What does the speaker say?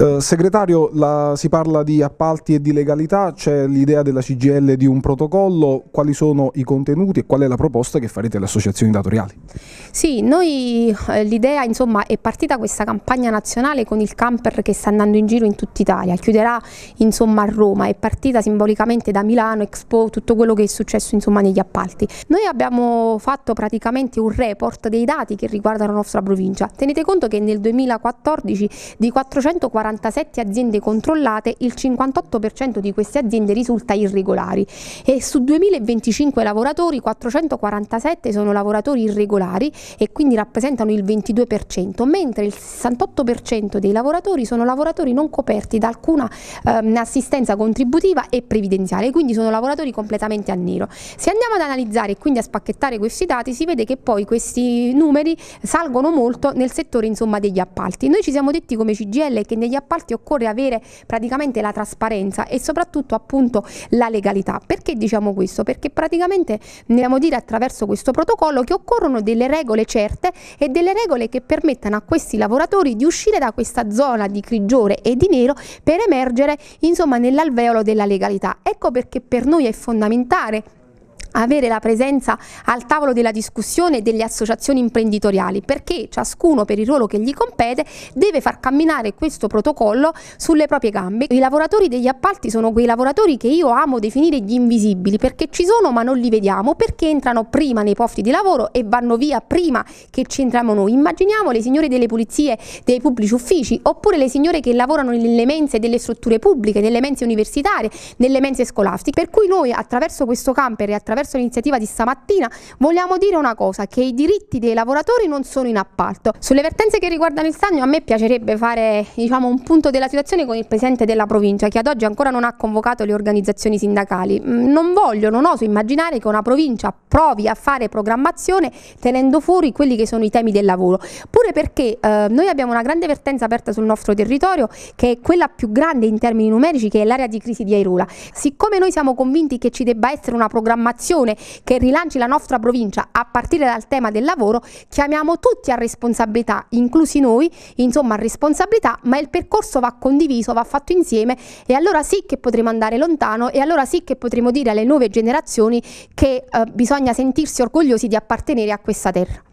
Eh, segretario, la, si parla di appalti e di legalità, c'è l'idea della CGL di un protocollo, quali sono i contenuti e qual è la proposta che farete alle associazioni datoriali? Sì, noi eh, l'idea insomma è partita questa campagna nazionale con il camper che sta andando in giro in tutta Italia, chiuderà insomma a Roma, è partita simbolicamente da Milano, Expo, tutto quello che è successo insomma negli appalti. Noi abbiamo fatto praticamente un report dei dati che riguardano la nostra provincia, tenete conto che nel 2014 di 447 aziende controllate il 58% di queste aziende risulta irregolari e su 2025 lavoratori 447 sono lavoratori irregolari e quindi rappresentano il 22%, mentre il 68% dei lavoratori sono lavoratori non coperti da alcuna ehm, assistenza contributiva e previdenziale, quindi sono lavoratori completamente a nero. Se andiamo ad analizzare e quindi a spacchettare questi dati si vede che poi questi numeri salgono molto nel settore insomma, degli appalti. Noi ci siamo detti come CGL che negli appalti occorre avere praticamente la trasparenza e soprattutto appunto la legalità. Perché diciamo questo? Perché praticamente andiamo a dire attraverso questo protocollo che occorrono delle regole regole certe e delle regole che permettano a questi lavoratori di uscire da questa zona di grigiore e di nero per emergere insomma nell'alveolo della legalità. Ecco perché per noi è fondamentale avere la presenza al tavolo della discussione delle associazioni imprenditoriali perché ciascuno per il ruolo che gli compete deve far camminare questo protocollo sulle proprie gambe. I lavoratori degli appalti sono quei lavoratori che io amo definire gli invisibili perché ci sono ma non li vediamo, perché entrano prima nei posti di lavoro e vanno via prima che ci entriamo noi. Immaginiamo le signore delle pulizie dei pubblici uffici oppure le signore che lavorano nelle mense delle strutture pubbliche, nelle mense universitarie, nelle mense scolastiche, per cui noi attraverso questo camper e attraverso attraverso l'iniziativa di stamattina vogliamo dire una cosa, che i diritti dei lavoratori non sono in appalto. Sulle vertenze che riguardano il stagno a me piacerebbe fare diciamo, un punto della situazione con il presidente della provincia che ad oggi ancora non ha convocato le organizzazioni sindacali. Mm, non voglio, non oso immaginare che una provincia provi a fare programmazione tenendo fuori quelli che sono i temi del lavoro attenzione perché eh, noi abbiamo una grande vertenza aperta sul nostro territorio che è quella più grande in termini numerici che è l'area di crisi di Airula. Siccome noi siamo convinti che ci debba essere una programmazione che rilanci la nostra provincia a partire dal tema del lavoro, chiamiamo tutti a responsabilità, inclusi noi, insomma a responsabilità, ma il percorso va condiviso, va fatto insieme e allora sì che potremo andare lontano e allora sì che potremo dire alle nuove generazioni che eh, bisogna sentirsi orgogliosi di appartenere a questa terra.